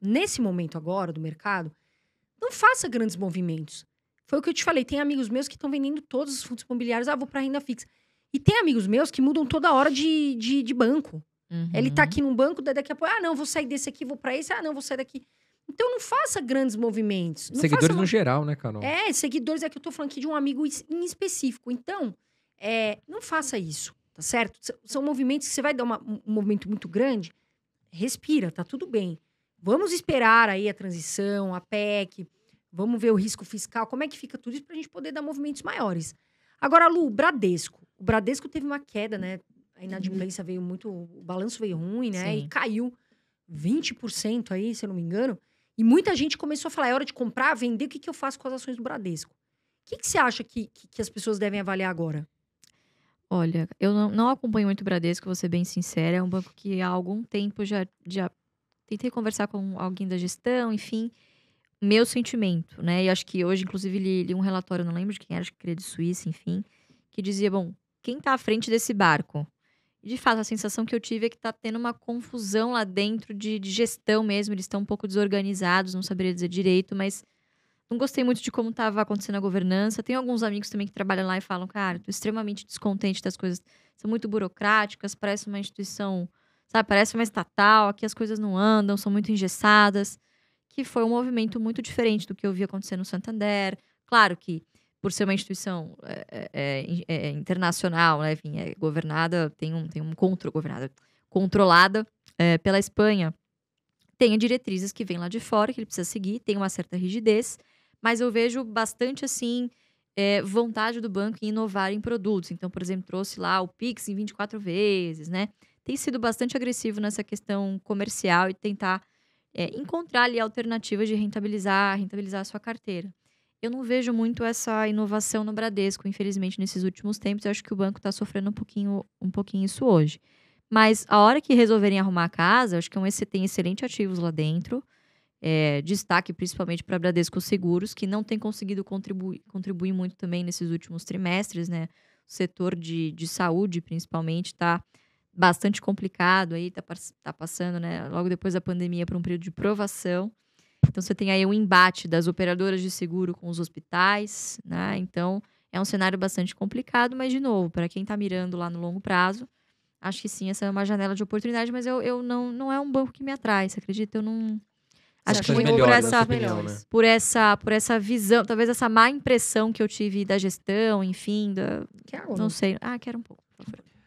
nesse momento agora do mercado, não faça grandes movimentos. Foi o que eu te falei. Tem amigos meus que estão vendendo todos os fundos imobiliários. Ah, vou para renda fixa. E tem amigos meus que mudam toda hora de, de, de banco. Uhum. Ele tá aqui num banco, daqui a pouco, ah, não, vou sair desse aqui, vou para esse, ah, não, vou sair daqui. Então não faça grandes movimentos. Não seguidores faça... no geral, né, Carol? É, seguidores é que eu tô falando aqui de um amigo em específico. Então, é, não faça isso, tá certo? São movimentos que você vai dar uma, um movimento muito grande. Respira, tá tudo bem. Vamos esperar aí a transição, a PEC, vamos ver o risco fiscal, como é que fica tudo isso para a gente poder dar movimentos maiores. Agora, Lu, o Bradesco. O Bradesco teve uma queda, né? A inadimplência uhum. veio muito, o balanço veio ruim, né? Sim. E caiu 20% aí, se eu não me engano. E muita gente começou a falar, é hora de comprar, vender, o que, que eu faço com as ações do Bradesco? O que, que você acha que, que, que as pessoas devem avaliar agora? Olha, eu não, não, acompanho muito o Bradesco, vou ser bem sincera. É um banco que há algum tempo já, já tentei conversar com alguém da gestão, enfim, meu sentimento, né? E acho que hoje, inclusive, li, li um relatório, não lembro de quem era, acho que era de Suíça, enfim, que dizia, bom, quem está à frente desse barco? de fato, a sensação que eu tive é que está tendo uma confusão lá dentro de, de gestão mesmo. Eles estão um pouco desorganizados, não saberia dizer direito, mas não gostei muito de como estava acontecendo a governança. Tem alguns amigos também que trabalham lá e falam, cara, estou extremamente descontente das coisas. São muito burocráticas, parece uma instituição sabe? Parece uma estatal, aqui as coisas não andam, são muito engessadas. Que foi um movimento muito diferente do que eu vi acontecer no Santander. Claro que, por ser uma instituição é, é, é, é, é internacional, né, enfim, é governada, tem um, tem um contra-governada, controlada é, pela Espanha, tem diretrizes que vêm lá de fora, que ele precisa seguir, tem uma certa rigidez, mas eu vejo bastante, assim, é, vontade do banco em inovar em produtos. Então, por exemplo, trouxe lá o Pix em 24 vezes, né? tem sido bastante agressivo nessa questão comercial e tentar é, encontrar ali alternativas de rentabilizar, rentabilizar a sua carteira. Eu não vejo muito essa inovação no Bradesco, infelizmente, nesses últimos tempos. Eu acho que o banco está sofrendo um pouquinho, um pouquinho isso hoje. Mas a hora que resolverem arrumar a casa, eu acho que é um, tem excelentes ativos lá dentro. É, destaque principalmente para Bradesco Seguros, que não tem conseguido contribuir, contribuir muito também nesses últimos trimestres, né? O setor de, de saúde, principalmente, está bastante complicado aí, tá, tá passando, né, logo depois da pandemia para um período de provação. Então você tem aí um embate das operadoras de seguro com os hospitais, né? Então é um cenário bastante complicado, mas de novo, para quem está mirando lá no longo prazo, acho que sim, essa é uma janela de oportunidade, mas eu, eu não, não é um banco que me atrai, você acredita? Eu não Acho que muito por essa, opinião, né? por essa por essa visão, talvez essa má impressão que eu tive da gestão, enfim, da, quer não sei. Ah, quero um pouco, por favor.